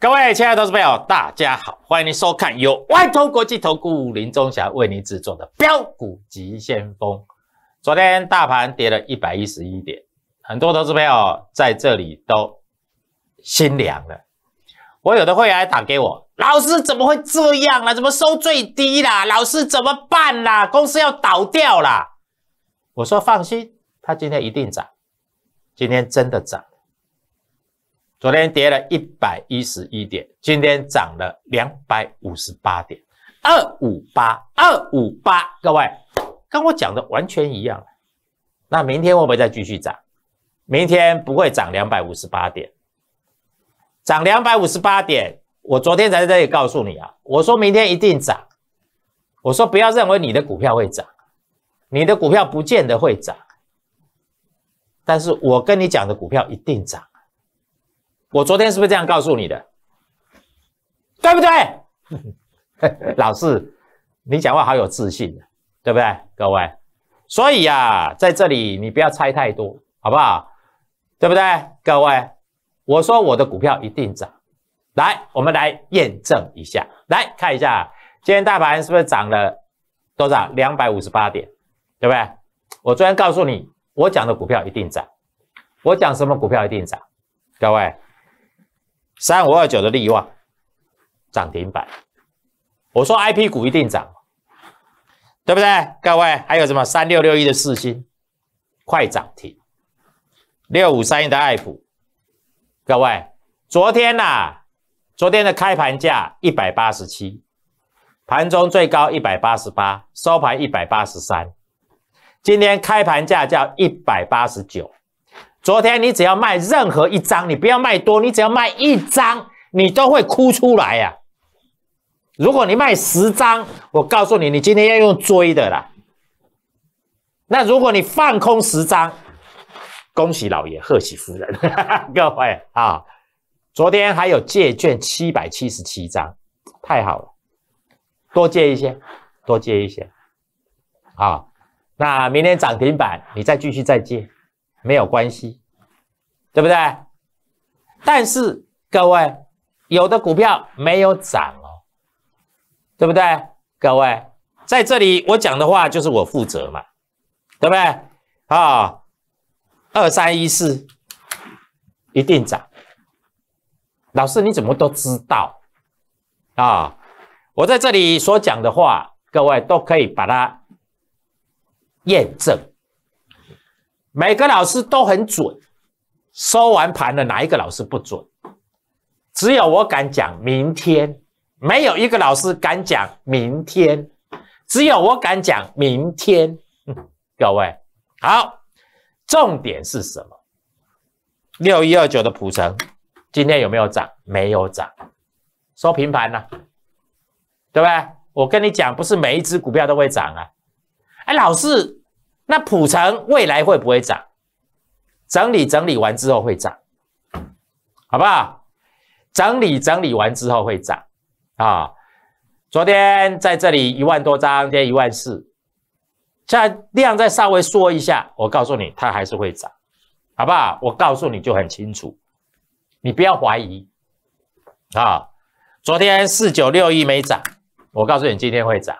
各位亲爱的投资朋友，大家好，欢迎您收看由外投国际投顾林中祥为您制作的《标股急先锋》。昨天大盘跌了一百一十一点，很多投资朋友在这里都心凉了。我有的会员还打给我，老师怎么会这样啊？怎么收最低啦？老师怎么办啦？公司要倒掉啦！我说放心，它今天一定涨，今天真的涨。昨天跌了一百一十一点，今天涨了两百五十八点二五八二五八，各位跟我讲的完全一样。那明天会不会再继续涨？明天不会涨两百五十八点，涨两百五十八点。我昨天才在这里告诉你啊，我说明天一定涨。我说不要认为你的股票会涨，你的股票不见得会涨，但是我跟你讲的股票一定涨。我昨天是不是这样告诉你的？对不对？老师，你讲话好有自信的，对不对？各位，所以呀，在这里你不要猜太多，好不好？对不对？各位，我说我的股票一定涨，来，我们来验证一下，来看一下今天大盘是不是涨了多少，两百五十八点，对不对？我昨天告诉你，我讲的股票一定涨，我讲什么股票一定涨，各位。三五二九的利旺涨停板，我说 I P 股一定涨，对不对？各位还有什么三六六一的四星快涨停，六五三一的爱普？各位，昨天呐，昨天的开盘价一百八十七，盘中最高一百八十八，收盘一百八十三，今天开盘价叫一百八十九。昨天你只要卖任何一张，你不要卖多，你只要卖一张，你都会哭出来呀。如果你卖十张，我告诉你，你今天要用追的啦。那如果你放空十张，恭喜老爷，贺喜夫人，各位啊。昨天还有借券七百七十七张，太好了，多借一些，多借一些。好，那明天涨停板，你再继续再借。没有关系，对不对？但是各位，有的股票没有涨哦，对不对？各位，在这里我讲的话就是我负责嘛，对不对？啊，二三一四一定涨。老师你怎么都知道？啊，我在这里所讲的话，各位都可以把它验证。每个老师都很准，收完盘了，哪一个老师不准？只有我敢讲，明天没有一个老师敢讲明天，只有我敢讲明天。各位，好，重点是什么？六一二九的普成今天有没有涨？没有涨，收平盘了，对不对？我跟你讲，不是每一只股票都会涨啊。哎，老师。那普成未来会不会涨？整理整理完之后会涨，好不好？整理整理完之后会涨啊！昨天在这里一万多张，今天一万四，在量再稍微缩一下，我告诉你，它还是会涨，好不好？我告诉你就很清楚，你不要怀疑啊！昨天四九六一没涨，我告诉你今天会涨。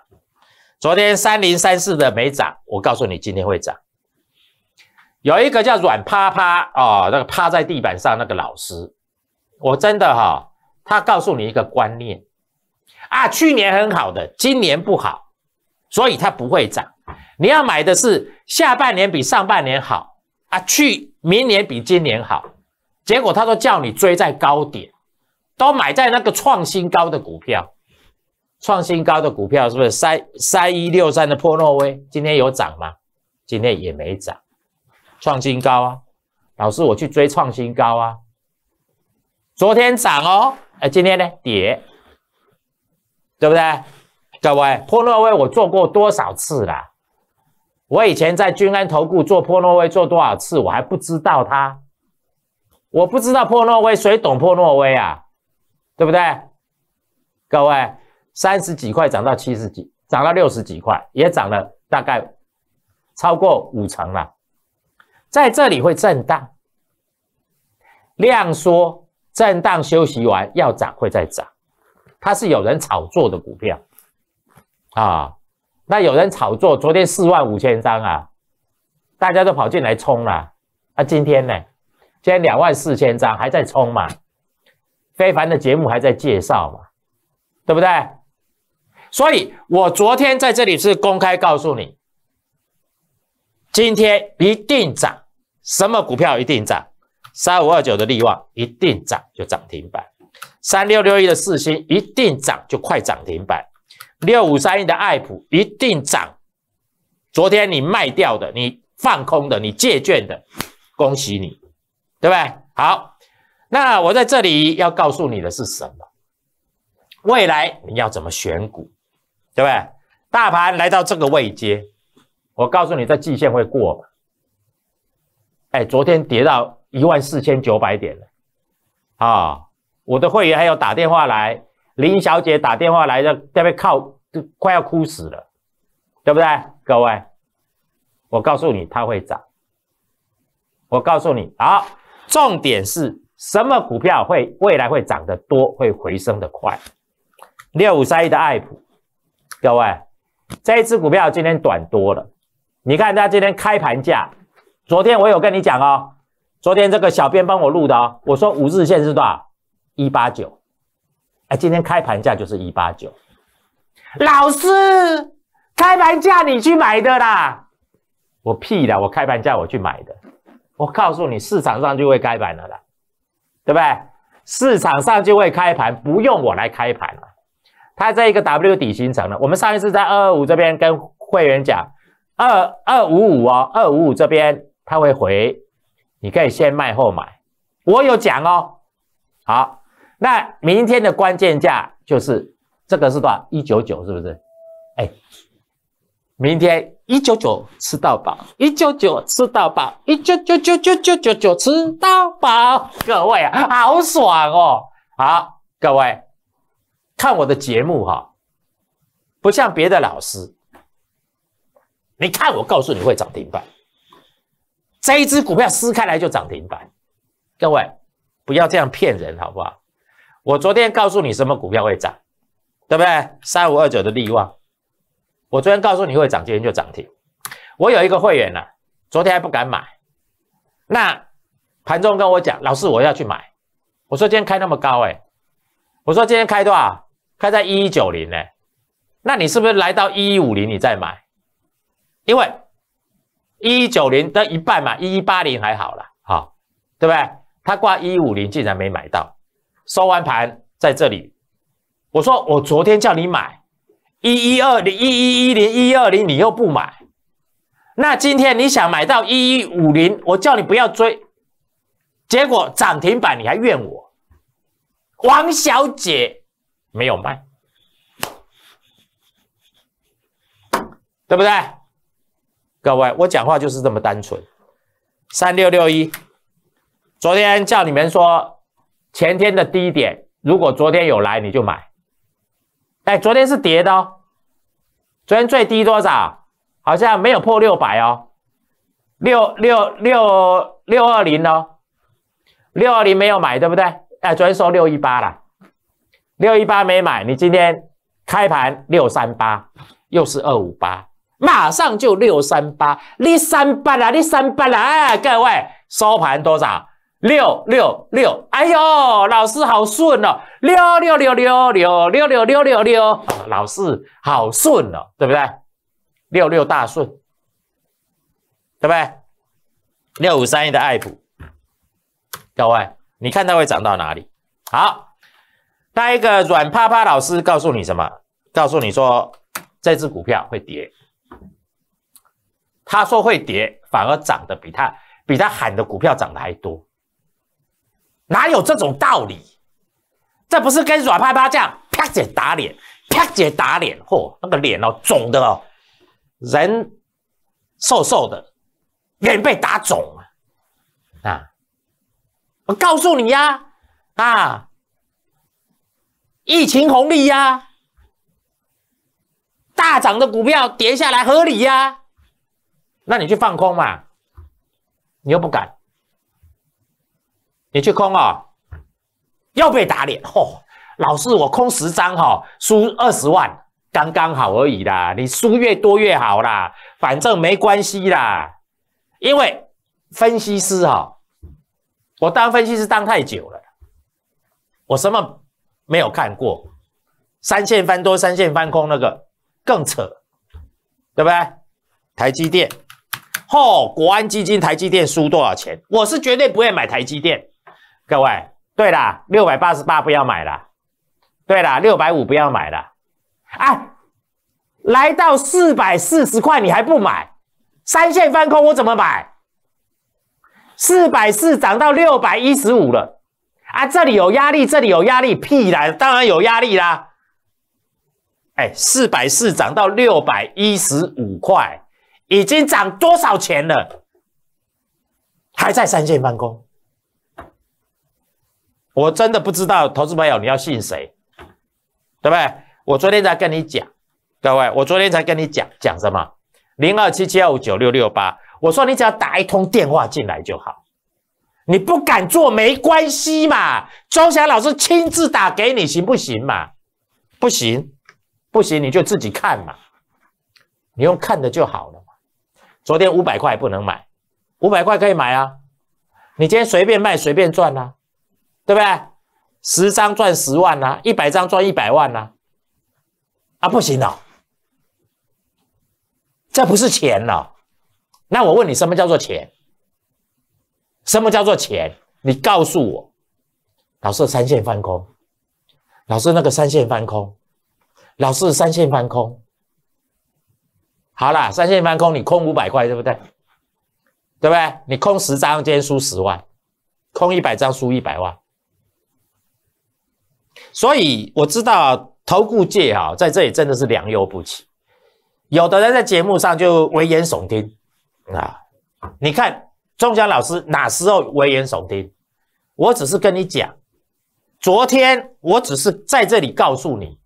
昨天三零三四的没涨，我告诉你，今天会涨。有一个叫软趴趴哦，那个趴在地板上那个老师，我真的哈，他告诉你一个观念啊，去年很好的，今年不好，所以他不会涨。你要买的是下半年比上半年好啊，去明年比今年好。结果他说叫你追在高点，都买在那个创新高的股票。创新高的股票是不是三三一六三的破诺威？今天有涨吗？今天也没涨，创新高啊！老师，我去追创新高啊！昨天涨哦，哎，今天呢跌，对不对？各位，破诺威我做过多少次了？我以前在君安投顾做破诺威做多少次，我还不知道它，我不知道破诺威谁懂破诺威啊？对不对？各位。三十几块涨到七十几，涨到六十几块，也涨了大概超过五成了。在这里会震荡，量缩，震荡休息完要涨会再涨，它是有人炒作的股票啊。那有人炒作，昨天四万五千张啊，大家都跑进来冲了啊。今天呢，今天两万四千张还在冲嘛，非凡的节目还在介绍嘛，对不对？所以我昨天在这里是公开告诉你，今天一定涨，什么股票一定涨？三五二九的利旺一定涨就涨停板，三六六一的四星一定涨就快涨停板，六五三一的爱普一定涨。昨天你卖掉的，你放空的，你借券的，恭喜你，对不对？好，那我在这里要告诉你的是什么？未来你要怎么选股？对不对？大盘来到这个位阶，我告诉你，这季线会过哎，昨天跌到一万四千九百点了，啊，我的会员还有打电话来，林小姐打电话来的，对不对？靠，就快要哭死了，对不对？各位，我告诉你，它会涨。我告诉你，好，重点是什么股票会未来会涨得多，会回升的快？六五三一的爱普。各位，这一只股票今天短多了。你看它今天开盘价，昨天我有跟你讲哦，昨天这个小编帮我录的哦，我说五日线是多少？一八九。哎，今天开盘价就是一八九。老师，开盘价你去买的啦？我屁啦，我开盘价我去买的。我告诉你，市场上就会开盘了啦，对不对？市场上就会开盘，不用我来开盘了。它在一个 W 底形成了。我们上一次在二二五这边跟会员讲，二二五五哦，二五五这边它会回，你可以先卖后买。我有讲哦。好，那明天的关键价就是这个是多少？一九九是不是？哎，明天一九九吃到饱，一九九吃到饱，一九九九九九九九吃到饱，各位啊，好爽哦！好，各位。看我的节目哈，不像别的老师。你看我告诉你会涨停板，这一只股票撕开来就涨停板。各位不要这样骗人好不好？我昨天告诉你什么股票会涨，对不对？三五二九的利旺，我昨天告诉你会涨，今天就涨停。我有一个会员呢，昨天还不敢买，那盘中跟我讲，老师我要去买。我说今天开那么高哎，我说今天开多少？开在一一九零呢，那你是不是来到一一五零你再买？因为一一九零的一半嘛，一一八零还好了，好，对不对？他挂一一五零竟然没买到，收完盘在这里，我说我昨天叫你买一一二零、一一一零、一一二零，你又不买，那今天你想买到一一五零，我叫你不要追，结果涨停板你还怨我，王小姐。没有卖，对不对？各位，我讲话就是这么单纯。三六六一，昨天叫你们说前天的低点，如果昨天有来你就买。哎，昨天是跌的哦，昨天最低多少？好像没有破六百哦，六六六六二零哦，六二零没有买，对不对？哎，昨天收六一八了。六一八没买，你今天开盘六三八，又是二五八，马上就六三八，你三八啦，你三八啦，各位收盘多少？六六六，哎呦，老师好顺哦，六六六六六六六六六，老师好顺哦，对不对？六六大顺，对不对？六五三一的爱普，各位你看它会涨到哪里？好。那一个软趴趴老师告诉你什么？告诉你说这只股票会跌。他说会跌，反而涨得比他比他喊的股票涨得还多。哪有这种道理？这不是跟软趴趴样啪姐打脸，啪姐打脸，嚯那个脸哦肿的哦，人瘦瘦的，脸被打肿了啊！我告诉你呀，啊！疫情红利呀，大涨的股票跌下来合理呀，那你去放空嘛，你又不敢，你去空啊，又被打脸。哦，老师，我空十张哈，输二十万，刚刚好而已啦。你输越多越好啦，反正没关系啦，因为分析师哈，我当分析师当太久了，我什么？没有看过三线翻多、三线翻空那个更扯，对不对？台积电哦，国安基金台积电输多少钱？我是绝对不会买台积电，各位。对啦，六百八十八不要买啦。对啦，六百五不要买啦。哎，来到四百四十块你还不买？三线翻空我怎么买？四百四涨到六百一十五了。啊，这里有压力，这里有压力，屁啦，当然有压力啦。哎，四百四涨到六百一十五块，已经涨多少钱了？还在三线办公？我真的不知道，投资朋友你要信谁，对不对？我昨天才跟你讲，各位，我昨天才跟你讲讲什么零二七七二五九六六八，我说你只要打一通电话进来就好。你不敢做没关系嘛，周翔老师亲自打给你行不行嘛？不行，不行你就自己看嘛，你用看的就好了嘛。昨天五百块不能买，五百块可以买啊，你今天随便卖随便赚啊，对不对？十张赚十万啊，一百张赚一百万啊。啊不行哦，这不是钱哦。那我问你，什么叫做钱？什么叫做钱？你告诉我，老是三线翻空，老是那个三线翻空，老是三线翻空。好了，三线翻空，你空五百块，对不对？对不对？你空十张，今天输十万，空一百张输一百万。所以我知道投顾界啊，在这里真的是良莠不齐。有的人在节目上就危言耸听啊，你看。钟江老师哪时候危言耸听？我只是跟你讲，昨天我只是在这里告诉你，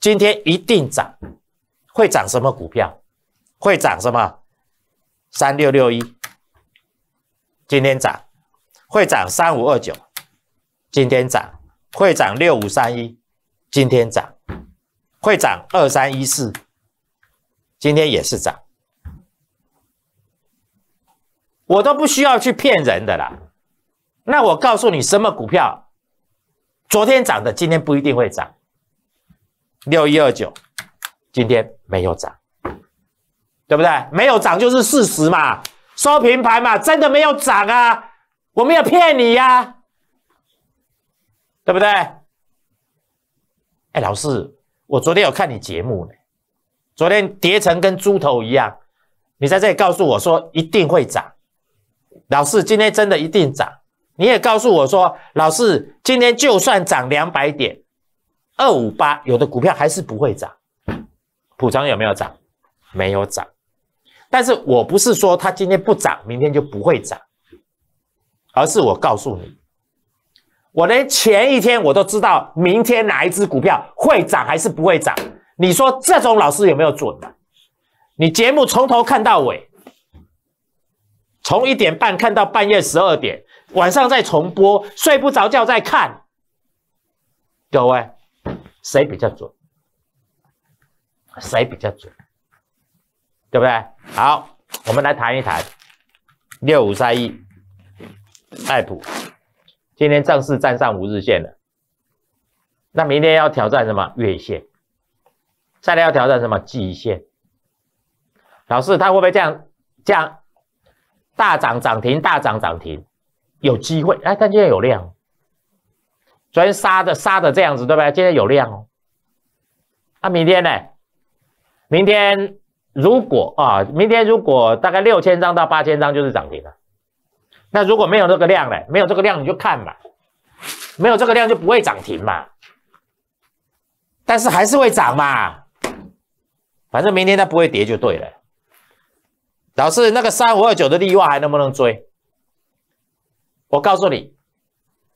今天一定涨，会涨什么股票？会涨什么？三六六一，今天涨，会涨三五二九，今天涨，会涨六五三一，今天涨，会涨二三一四，今天也是涨。我都不需要去骗人的啦，那我告诉你，什么股票昨天涨的，今天不一定会涨。六一二九今天没有涨，对不对？没有涨就是事实嘛，收平盘嘛，真的没有涨啊，我没有骗你呀，对不对？哎，老师，我昨天有看你节目呢，昨天跌成跟猪头一样，你在这里告诉我说一定会涨。老四今天真的一定涨，你也告诉我说，老四今天就算涨两百点，二五八有的股票还是不会涨，普涨有没有涨？没有涨。但是我不是说它今天不涨，明天就不会涨，而是我告诉你，我连前一天我都知道明天哪一只股票会涨还是不会涨。你说这种老师有没有准啊？你节目从头看到尾。从一点半看到半夜十二点，晚上再重播，睡不着觉再看。各位，谁比较准？谁比较准？对不对？好，我们来谈一谈六五三一，爱普今天正式站上五日线了，那明天要挑战什么月线？再来要挑战什么季线？老师，他会不会这样？这样？大涨涨停，大涨涨停，有机会。哎，但今天有量，昨天杀的杀的这样子，对对？今天有量哦。啊，明天呢？明天如果啊，明天如果大概六千张到八千张就是涨停了。那如果没有这个量呢？没有这个量你就看嘛，没有这个量就不会涨停嘛。但是还是会涨嘛，反正明天它不会跌就对了。老师，那个三五二九的利外还能不能追？我告诉你，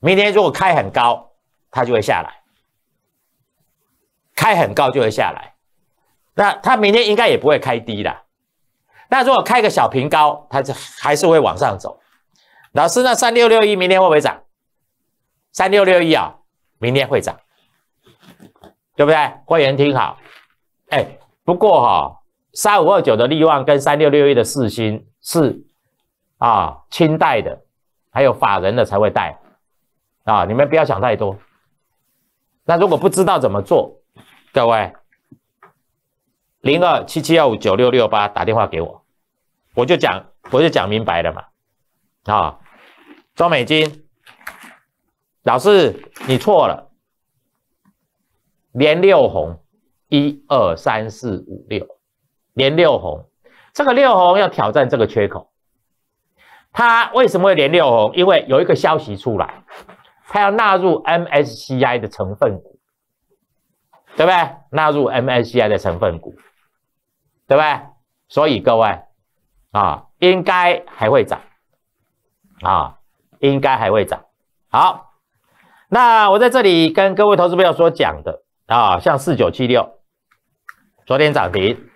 明天如果开很高，它就会下来；开很高就会下来。那它明天应该也不会开低的。那如果开个小平高，它就还是会往上走。老师，那三六六一明天会不会涨？三六六一啊，明天会涨，对不对？会员听好，哎，不过哈。三五二九的利旺跟三六六一的四星是啊，清代的，还有法人的才会带啊，你们不要想太多。那如果不知道怎么做，各位零二七七幺五九六六八打电话给我，我就讲我就讲明白了嘛啊，庄美金老师你错了，连六红一二三四五六。连六红，这个六红要挑战这个缺口。它为什么会连六红？因为有一个消息出来，它要纳入 MSCI 的成分股，对不对？纳入 MSCI 的成分股，对不对？所以各位啊，应该还会涨，啊，应该还会涨。好，那我在这里跟各位投资朋友所讲的啊，像四九七六，昨天涨停。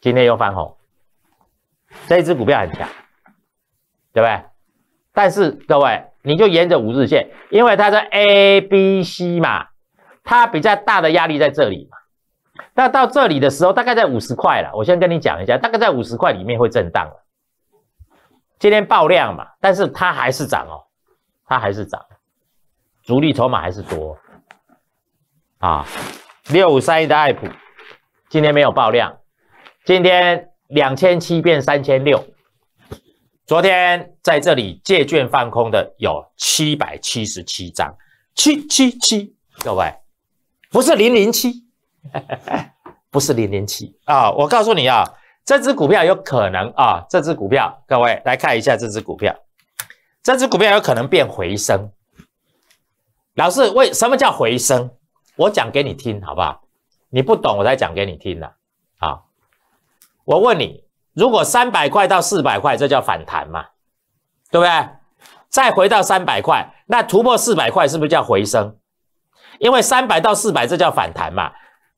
今天又翻红，这一只股票很强，对不对？但是各位，你就沿着五日线，因为它是 A、B、C 嘛，它比较大的压力在这里嘛。那到这里的时候，大概在五十块了。我先跟你讲一下，大概在五十块里面会震荡了。今天爆量嘛，但是它还是涨哦，它还是涨，主力筹码还是多啊。六五三一的爱普，今天没有爆量。今天两千七变三千六，昨天在这里借券放空的有七百七十七张，七七七，各位，不是零零七，不是零零七啊！我告诉你啊，这只股票有可能啊，这只股票，各位来看一下这只股票，这只股票有可能变回升。老师，为什么叫回升？我讲给你听好不好？你不懂我才讲给你听的啊。我问你，如果三百块到四百块，这叫反弹嘛？对不对？再回到三百块，那突破四百块是不是叫回升？因为三百到四百这叫反弹嘛。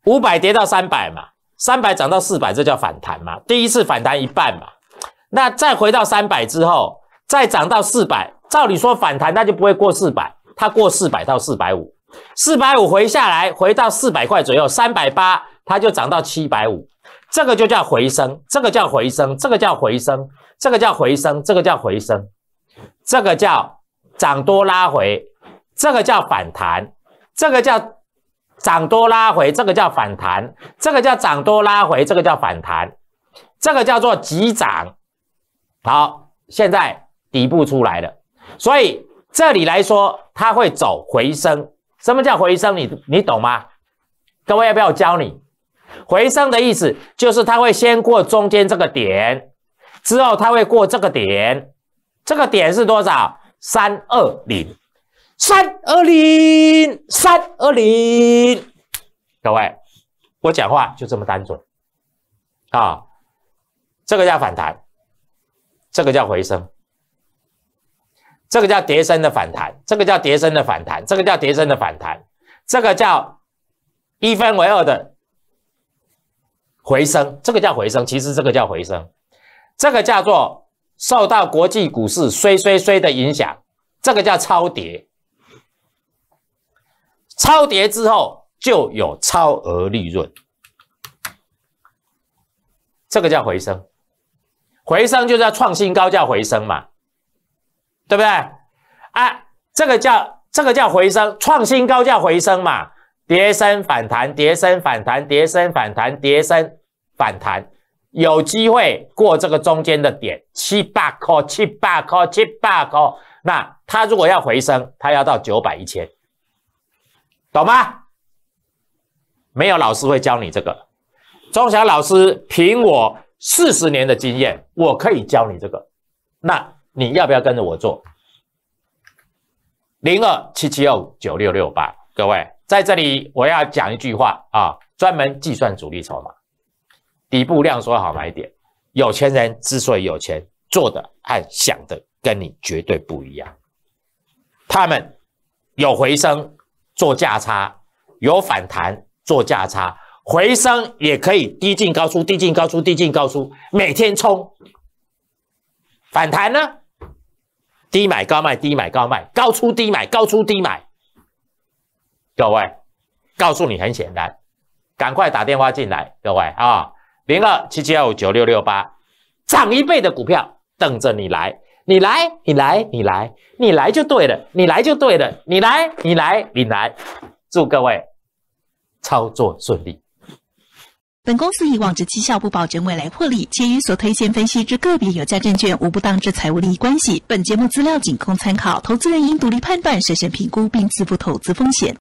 五百跌到三百嘛，三百涨到四百这叫反弹嘛。第一次反弹一半嘛。那再回到三百之后，再涨到四百，照理说反弹那就不会过四百，它过四百到四百五，四百五回下来回到四百块左右，三百八它就涨到七百五。这个就叫回升，这个叫回升，这个叫回升，这个叫回升，这个叫回升，这个叫涨多拉回，这个叫反弹，这个叫涨多拉回，这个叫反弹，这个叫涨多拉回，这个叫反弹，这个叫做急涨。好，现在底部出来了，所以这里来说，它会走回升。什么叫回升？你你懂吗？各位要不要我教你？回升的意思就是它会先过中间这个点，之后它会过这个点，这个点是多少？三二零，三二零，三二零。各位，我讲话就这么单纯啊，这个叫反弹，这个叫回升，这个叫叠升的反弹，这个叫叠升的反弹，这个叫叠升的反弹，这个叫一分为二的。回升，这个叫回升。其实这个叫回升，这个叫做受到国际股市衰衰衰的影响。这个叫超跌，超跌之后就有超额利润。这个叫回升，回升就叫创新高价回升嘛，对不对？哎，这个叫这个叫回升，创新高价回升嘛。叠升反弹，叠升反弹，叠升反弹，叠升反弹，有机会过这个中间的点七八个，七八个，七八个。那它如果要回升，它要到九百一千，懂吗？没有老师会教你这个。钟祥老师凭我四十年的经验，我可以教你这个。那你要不要跟着我做？零二七七二五九六六八，各位。在这里我要讲一句话啊，专门计算主力筹码，底部量缩好买点。有钱人之所以有钱，做的和想的跟你绝对不一样。他们有回升做价差，有反弹做价差，回升也可以低进高出，低进高出，低进高出，每天冲。反弹呢，低买高卖，低买高卖，高出低买，高出低买。各位，告诉你很简单，赶快打电话进来。各位啊，零二七七二五九六六八，涨一倍的股票等着你来，你来，你来，你来，你来就对了，你来就对了，你来，你来，你来。祝各位操作顺利。本公司以往之绩效不保证未来获利，且与所推荐分析之个别有价证券无不当之财务利益关系。本节目资料仅供参考，投资人应独立判断、审慎评估并自负投资风险。